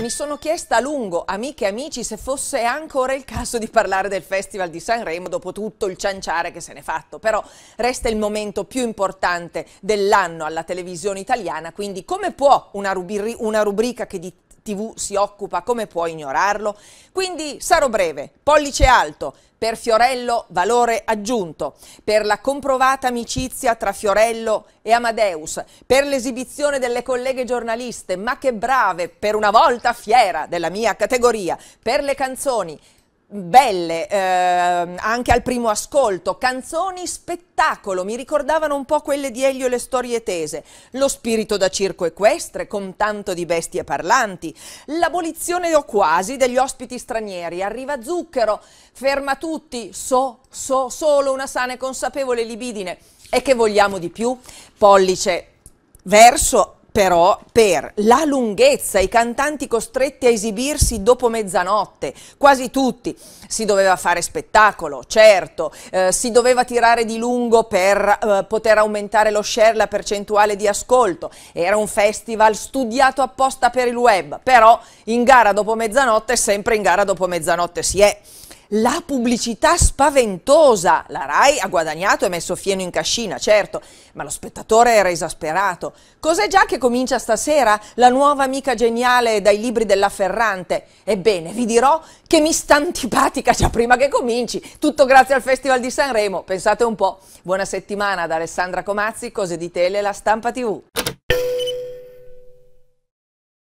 Mi sono chiesta a lungo, amiche e amici, se fosse ancora il caso di parlare del Festival di Sanremo dopo tutto il cianciare che se n'è fatto, però resta il momento più importante dell'anno alla televisione italiana, quindi come può una, rubri una rubrica che di TV si occupa, come può ignorarlo? Quindi sarò breve, pollice alto, per Fiorello valore aggiunto, per la comprovata amicizia tra Fiorello e Amadeus, per l'esibizione delle colleghe giornaliste, ma che brave, per una volta fiera della mia categoria, per le canzoni, belle, eh, anche al primo ascolto, canzoni spettacolo, mi ricordavano un po' quelle di Elio e le storie tese, lo spirito da circo equestre con tanto di bestie parlanti, l'abolizione o quasi degli ospiti stranieri, arriva zucchero, ferma tutti, so, so, solo una sana e consapevole libidine. E che vogliamo di più? Pollice verso però per la lunghezza, i cantanti costretti a esibirsi dopo mezzanotte, quasi tutti, si doveva fare spettacolo, certo, eh, si doveva tirare di lungo per eh, poter aumentare lo share, la percentuale di ascolto, era un festival studiato apposta per il web, però in gara dopo mezzanotte, sempre in gara dopo mezzanotte si è. La pubblicità spaventosa. La RAI ha guadagnato e messo fieno in cascina, certo, ma lo spettatore era esasperato. Cos'è già che comincia stasera la nuova amica geniale dai libri della Ferrante? Ebbene, vi dirò che mi sta antipatica già prima che cominci. Tutto grazie al Festival di Sanremo. Pensate un po'. Buona settimana da Alessandra Comazzi, Cose di Tele, La Stampa TV.